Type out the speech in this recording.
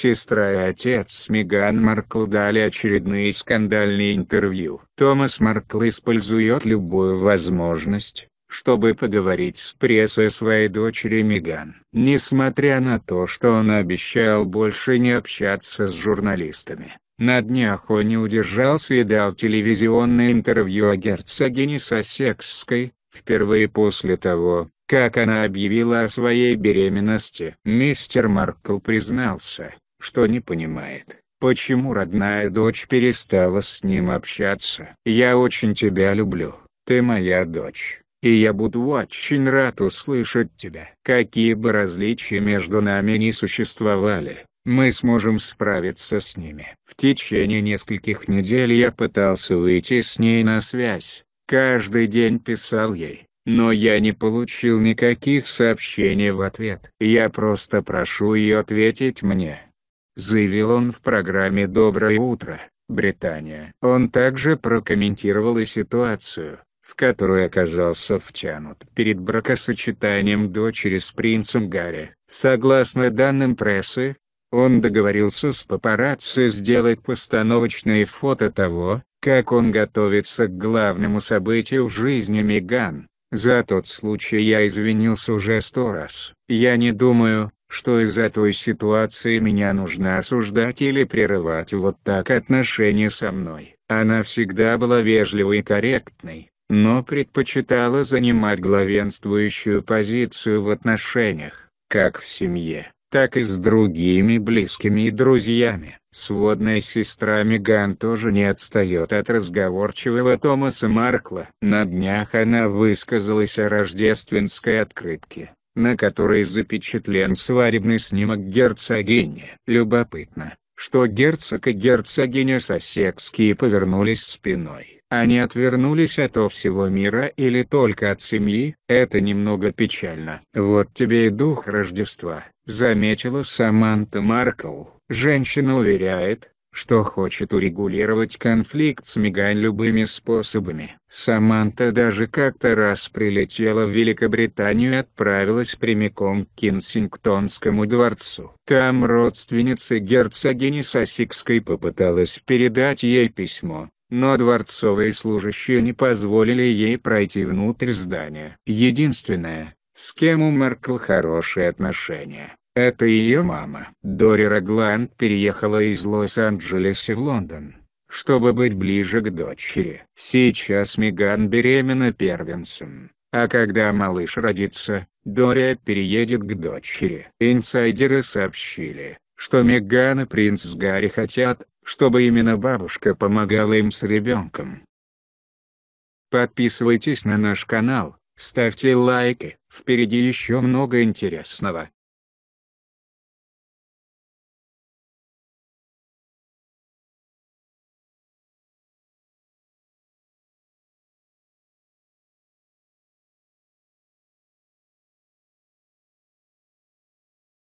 Сестра и отец Меган Маркл дали очередные скандальные интервью. Томас Маркл использует любую возможность, чтобы поговорить с прессой своей дочери Меган. Несмотря на то, что он обещал больше не общаться с журналистами, на днях он не удержался и дал телевизионное интервью о герцогине Сосекской, впервые после того, как она объявила о своей беременности. Мистер Маркл признался, что не понимает, почему родная дочь перестала с ним общаться. «Я очень тебя люблю, ты моя дочь» и я буду очень рад услышать тебя. Какие бы различия между нами ни существовали, мы сможем справиться с ними. В течение нескольких недель я пытался выйти с ней на связь, каждый день писал ей, но я не получил никаких сообщений в ответ. Я просто прошу ее ответить мне заявил он в программе «Доброе утро, Британия». Он также прокомментировал и ситуацию, в которую оказался втянут перед бракосочетанием дочери с принцем Гарри. Согласно данным прессы, он договорился с папарацци сделать постановочные фото того, как он готовится к главному событию в жизни Меган. За тот случай я извинился уже сто раз. Я не думаю, что из-за той ситуации меня нужно осуждать или прерывать вот так отношения со мной. Она всегда была вежливой и корректной, но предпочитала занимать главенствующую позицию в отношениях, как в семье, так и с другими близкими и друзьями. Сводная сестра Меган тоже не отстает от разговорчивого Томаса Маркла. На днях она высказалась о рождественской открытке на которой запечатлен свадебный снимок герцогини. Любопытно, что герцог и герцогиня Сосекские повернулись спиной. Они отвернулись от всего мира или только от семьи? Это немного печально. Вот тебе и дух Рождества, заметила Саманта Маркл. Женщина уверяет, что хочет урегулировать конфликт с Меган любыми способами. Саманта даже как-то раз прилетела в Великобританию и отправилась прямиком к Кенсингтонскому дворцу. Там родственница герцогини Сосикской попыталась передать ей письмо, но дворцовые служащие не позволили ей пройти внутрь здания. Единственное, с кем у Меркл хорошие отношения это ее мама. Дори Рагланд переехала из Лос-Анджелеса в Лондон, чтобы быть ближе к дочери. Сейчас Меган беременна первенцем, а когда малыш родится, Дория переедет к дочери. Инсайдеры сообщили, что Меган и принц Гарри хотят, чтобы именно бабушка помогала им с ребенком. Подписывайтесь на наш канал, ставьте лайки, впереди еще много интересного.